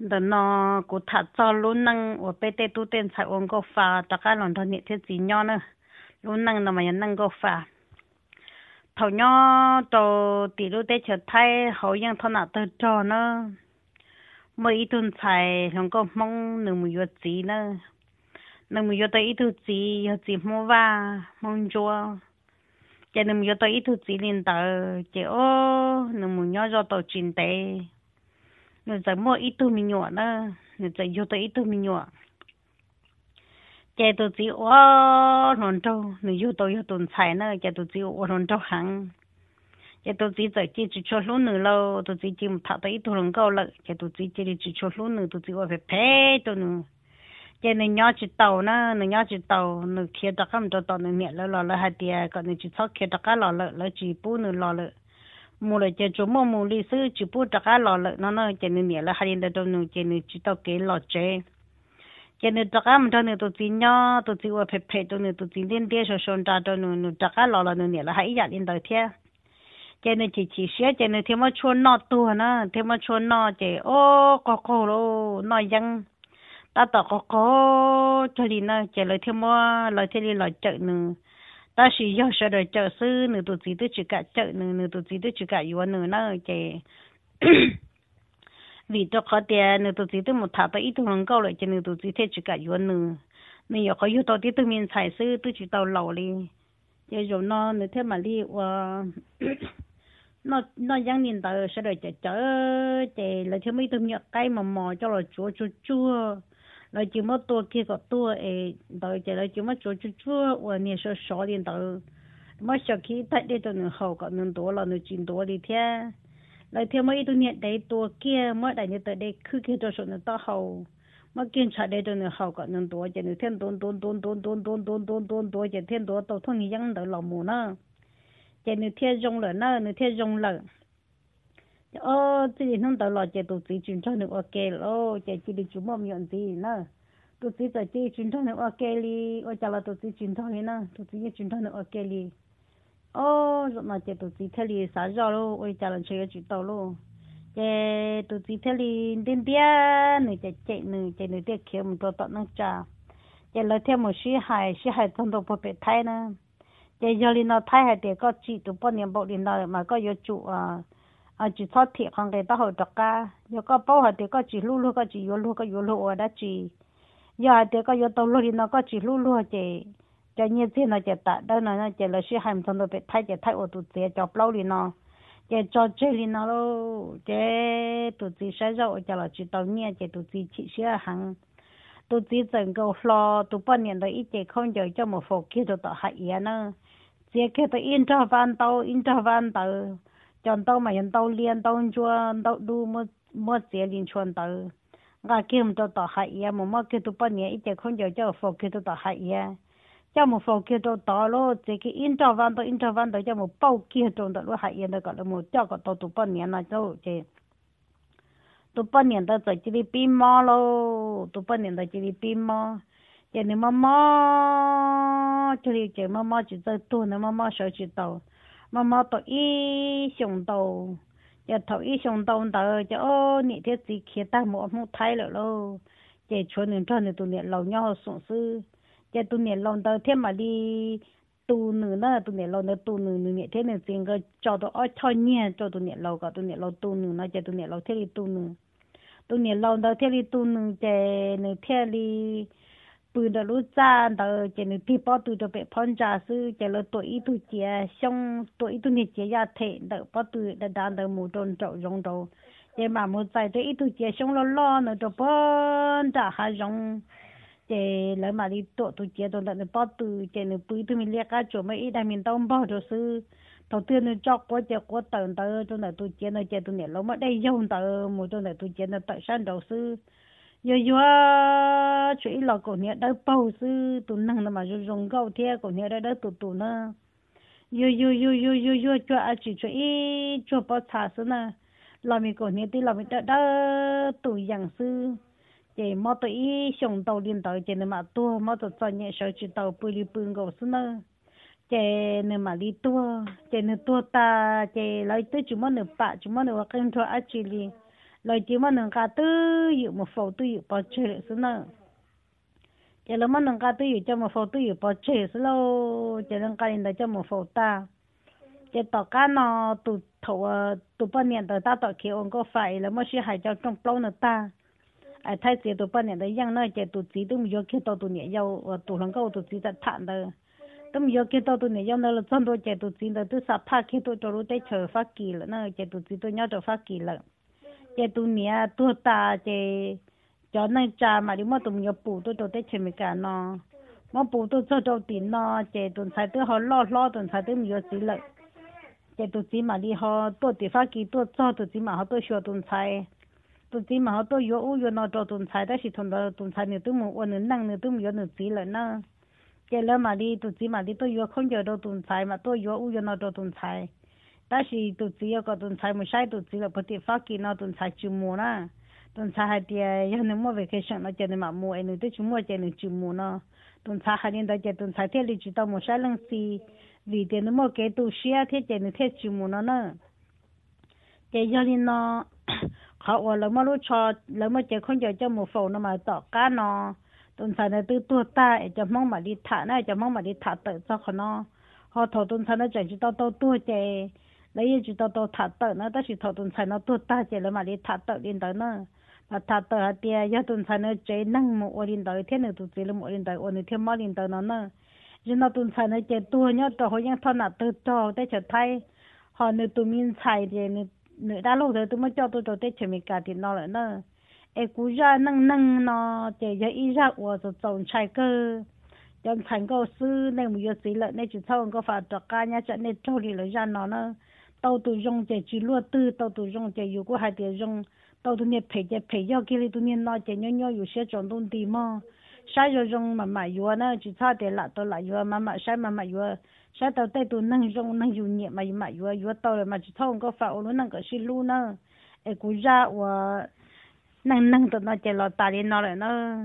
đó nó cụ thả cho luôn năng ở bên tây tu tên sai ông có phà tất cả thằng nhiệt thiết gì nữa luôn năng là mà nhận năng có phà thầu nhau cho tỷ lô tây trở thay hậu yang thằng nào tới cho nó mỗi ít tuần sai lòng có mong nửa một 月子呢 nửa một 月 tới ít tuần gì giờ gì mua va mong chua giờ nửa một 月 tới ít tuần gì liền tới chỉ ô nửa một nhau cho tàu chín tây nó giờ mua ít tu mình nhọ nó nó giờ vô tới ít tu mình nhọ chạy tôi chỉ ô non trâu nó vô tới vô tuần xài nó chạy tôi chỉ ô non trâu hàng chạy tôi chỉ giờ chỉ chỉ cho lũ nữ lâu tôi chỉ chỉ một tới ít tu lần câu lợ chạy tôi chỉ chỉ chỉ cho lũ nữ tôi chỉ ô về phe tôi nữa chạy nó nhỏ chỉ tàu nó nó nhỏ chỉ tàu nó kia đặc không cho tàu nó nhẹ lợ lợ lợ hai tia còn nó chỉ sau kia đặc lợ lợ lợ chỉ bốn nó lợ lợ mua lại chơi chỗ mua mua đi ซื้อ chỉ bu trả cá lò lợn nó nó chơi nửa nẻ là hai đứa đâu nửa chơi nửa chỉ tao kế lò chơi chơi nửa trả cá mình đâu nửa tụi chín nhá tụi chín qua phê phê đâu nửa tụi chín đen đen sồn sồn trả đâu nửa nửa trả cá lò lợn nửa nẻ là hai giờ đen đời thế chơi nửa chỉ chỉ xé chơi nửa thêm một chuôn nọ tu hả nó thêm một chuôn nọ chơi ô có có lô nói rằng ta tao có có chơi đi nó chơi lại thêm một lại chơi đi lại chơi nửa ta chỉ yêu sợ đời chợ sư nữ tụt gì tôi chỉ cả chợ nữ nữ tụt gì tôi chỉ cả yêu nữ nó chè vì cho khó tiền nữ tụt gì tôi một thả tới ít thằng câu lại chè nữ tụt gì thế chỉ cả yêu nữ nên yêu khó yêu tao tí tôi miền xài sư tôi chỉ tao lẩu đi chè rồi nó nữ thế mà đi qua nó nó giang nhìn tờ sợ được chợ chợ chè là chứ mấy tôi nhặt cái mà mò cho là chúa chúa chúa nó chỉ mất tua kia có tua ấy đợi chỉ nó chỉ mất chỗ chút chút và nhiều số số điện đâu, mà sau khi thấy đi tôi hậu có nên tua là nên chín tua đi thế lại thêm ít tôi nhận đấy tua kia mà đại như tới đây cứ kia cho số nó to hậu mà kiên trả đây tôi hậu có nên tua chỉ nên thêm tuôn tuôn tuôn tuôn tuôn tuôn tuôn tuôn tuôn tua chỉ thêm tua tàu thôn như dân đợi lòng mù nữa chỉ nên thêm dùng lợn nữa nên thêm dùng lợn ô chị đi nông tàu lò chị tụt chị chuyển cho được ok lô chị chị đi chú mồm nhận gì nữa tụt chị giờ chị chuyển cho được ok li ô chả là tụt chị chuyển cho hết nữa tụt chị chuyển cho được ok li ô rồi mà chị tụt chị thay li xả giờ lô ô chả là chị chuyển tàu lô chị tụt chị thay li đêm bia nữa chị chạy nữa chị nữa tiếc kiểu một trò tận nó chả chị lấy thêm một sĩ hài sĩ hài trong đầu bộ bệ thay nữa chị giờ li nó thay hài để có chị tụt bao niệm bộ đi nào mà có yêu chủ à à chỉ thọ thiệt hàng cái tao học được cả giờ có bao hạt thì có chỉ lu lu có chỉ yo lu có yo lu ở đó chỉ giờ hạt thì có yo tao lu thì nó có chỉ lu lu chỉ cho như thế nó chỉ tạ đó nó chỉ là sự hành thông bị thay thay ở tụt thế cho bao thì nó chỉ cho chơi thì nó luôn chỉ tụt gì sai chỉ là chỉ tao nghe chỉ tụt chỉ sửa hàng tụt gì 整个 floor tụt bao nhiêu đó ít chỉ không giờ cho một phố kia tụt tao hại nữa chỉ cái tụt interval tao interval tao chọn tàu mà yên tàu liên tàu chua tàu đu mơ mơ xe liên chuan tàu ngà kim tàu tàu hại ya mà mơ kia tụ bận nhẹ ít không giờ cho phò kia tụ tàu hại ya cho một phò kia tàu tàu lo chỉ cái in tàu văn tàu in tàu văn tàu cho một bao kia tàu tàu lo hại ya tàu gọi là một cho gọi tàu tụ bận nhẹ là cho chỉ tụ bận nhẹ tàu chỉ đi pin mò lo tụ bận nhẹ tàu chỉ đi pin mò chỉ nếu mà mò chỉ đi chỉ mà mò chỉ tới tu nếu mà mò sợ tàu mà mà tổ y xuống đầu giờ thầu y xuống đầu tờ cho ô nị thế gì khi ta mua mua thay rồi lo giờ chuẩn nên cho nên tụi nè lâu nhau xuống sư giờ tụi nè lâu tờ thêm mà đi tụ nữ nó tụi nè lâu nó tụ nữ nữ nè thế nên cái cho tụi ở cho nhẹ cho tụi nè lâu cả giờ tụi nè lâu thế đi tụ nữ tụi giờ nè thế đi bự đó lúc ra đó chỉ nên đi bao đó bị phong trà sư chỉ là tuổi tụ chia xong tuổi tụ này ra thế đó bao tụ đó đó một đồn trậu rong đầu chỉ mà một tại tuổi tụ chia xong lo lo nó đó phong trà hà rong chỉ là mà đi tụ tụ chia đó là bao tụ chỉ là bự tụ mình liệt cả chỗ mấy đại mình đông bao đồ sư đầu tiên nó cho quá chỉ quá tận tới chỗ này tụ chia nó này lâu mà đây dùng tới một chỗ này tụ chia nó tới sân đầu sư yo yo chỉ là cổ nhẹ đã bao sư tụ năng mà yo dùng gạo thế cổ nhẹ đã đã tụ tụ nữa yo yo yo yo yo yo cho à chỉ cho ý cho bao thả sư nè làm mình cổ nhẹ thì làm mình đã đã tụ dạng sư chỉ mà tụ ý xong tàu liên tàu chỉ nên mà tua mà tụ cho nhẹ sợ chỉ tàu bự li bự gạo sư nè chỉ nên mà đi tua chỉ nên tua ta chỉ lấy tới chúng mà nửa bạ chúng mà nửa canh thôi à chỉ li loại chỉ mà nông cao tư dụ một phổ tư dụ bỏ chơi lại xuống nữa chỉ mà nông cao tư dụ cho một phổ tư dụ bỏ chơi xuống lâu nông nâng yên lên cho một phổ ta chỉ tỏ cá nó tụ thổ tụ bao nhiêu tới ta tỏ kiểu ông có phải là mà sẽ hải cho trong lâu nữa ta ai thay chỉ tụ bao nhiêu tới giang nơi chỉ tụ chỉ tụ một kia tụ tụ nhẹ dâu ờ, tụ lăng câu tụ chỉ tận thản đời tâm giờ kia tao tụi này giờ nó là chân tôi chạy tụi xin tao tụi sắp phát khi tụi cho lúc chờ phát kỳ là nó chạy tụi xin tụi nhau cho phát kỳ là 介多年啊，多大嘛？叫就家嘛，你么都没有补到都得前面干咯。我补到到到点咯，这顿菜都好捞，老顿菜都没有煮了。这都煮嘛哩好，多地方给多做都煮嘛好多小顿菜，都煮嘛好多药物药那多顿菜，但是同那顿菜你都没可能弄，你都没有能煮了呢。介了嘛你都煮嘛哩都有空就都顿菜嘛都有物药那顿菜。ta si tu chi yo ko tun sai mo sai tu chi lo po ti fa ki no tun sai chu mo na tun sai ha ti ya ne mo ve ke shan na che ne ma mo e ne te chu mo che ne chu mo na tun sai ha ne da che tun sai te li vì te ne mo ke tu shi ya te che ne te chu mo na na che yo ni no ở là mà lúc cho là mà chỉ không giờ cho một nó mà tỏ cá nó tuần sau này tự tua ta cho mong mà đi thả này cho mong mà đi thả tự cho khó nó họ thổ tuần sau nó chỉ cho tao tao tua chơi 那一直到到他到那，但是他都才能多大些了嘛，你他到领导呢，那他到那点要都才能最能么我领导一天能都最了么领导，我那天么领导那呢，人那都才能见多呢，到好像他那都到，但是他好那都明菜的，那那大陆头都么叫多到在前面家庭那了呢，哎，古热能能呢，这要一热我就种菜个。trong thành có sư nên một giờ xí lợn nên chỉ sau có phải tất cả nhà trận nên trâu thì lấy ra nó nó tàu tụ rong chạy chỉ lúa tư tàu tụ rong chạy yêu của hai tiền rong tàu tụ nhiệt phải chạy phải yêu kia thì tụ nhiệt nói chạy nhau nhau yêu sẽ chọn tôn tì mà sai rồi rong mà mà yêu nữa chỉ sao để lại tàu lại yêu mà mà sai mà mà yêu sai tàu tay tụ nâng rong nâng yêu nhiệt mà mà yêu yêu tàu rồi mà chỉ thong có phải nó nâng cái xí lú nữa ai cũng ra và nâng nâng tụi nó chạy lọt tài nó lại nó